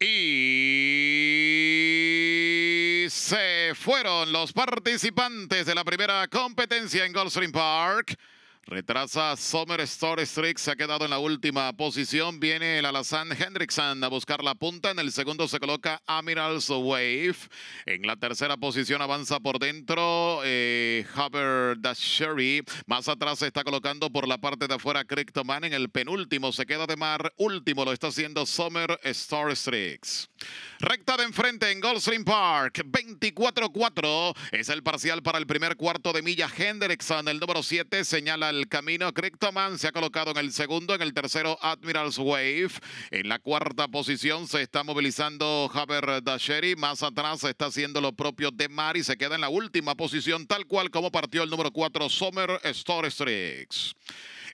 Y se fueron los participantes de la primera competencia en Goldstream Park. Retrasa Summer Store Strix se ha quedado en la última posición. Viene el Alazán Hendrickson a buscar la punta. En el segundo se coloca Amirals Wave. En la tercera posición avanza por dentro eh, Haber Más atrás se está colocando por la parte de afuera Cryptoman. En el penúltimo se queda de mar. Último lo está haciendo Summer Star Strix. Recta de enfrente en Goldstream Park. 24-4 es el parcial para el primer cuarto de milla. Hendrickson, el número 7, señala el camino. Cryptoman se ha colocado en el segundo, en el tercero Admiral's Wave. En la cuarta posición se está movilizando Haber Dasheri. Más atrás está haciendo lo propio de y Se queda en la última posición, tal cual como partió el número cuatro, Summer Store Strix.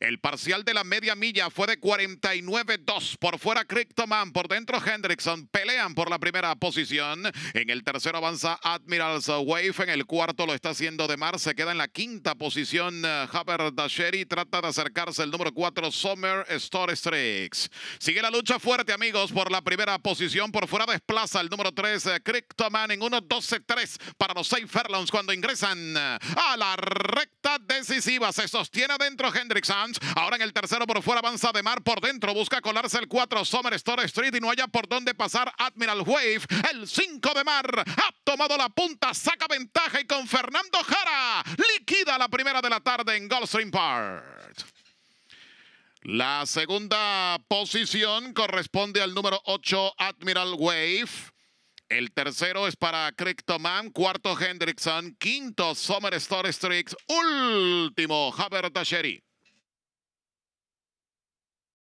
El parcial de la media milla fue de 49-2. Por fuera Cryptoman, por dentro Hendrickson. Pelean por la primera posición. En el tercero avanza Admiral's Wave. En el cuarto lo está haciendo de mar. Se queda en la quinta posición Haber eh, Dasheri. Trata de acercarse el número 4 Summer Store Strix. Sigue la lucha fuerte, amigos, por la primera posición. Por fuera desplaza el número 3 Cryptoman eh, en 1-12-3 para los Safe Fairlands cuando ingresan eh, a la recta decisiva. Se sostiene adentro Hendrickson. Ahora en el tercero por fuera avanza de mar por dentro. Busca colarse el 4 Summer Store Street y no haya por dónde pasar Admiral Wave. El 5 de mar ha tomado la punta, saca ventaja y con Fernando Jara liquida la primera de la tarde en Goldstream Park. La segunda posición corresponde al número 8 Admiral Wave. El tercero es para Cryptoman, cuarto Hendrickson, quinto Summer Store Street, último Haber Tasheri.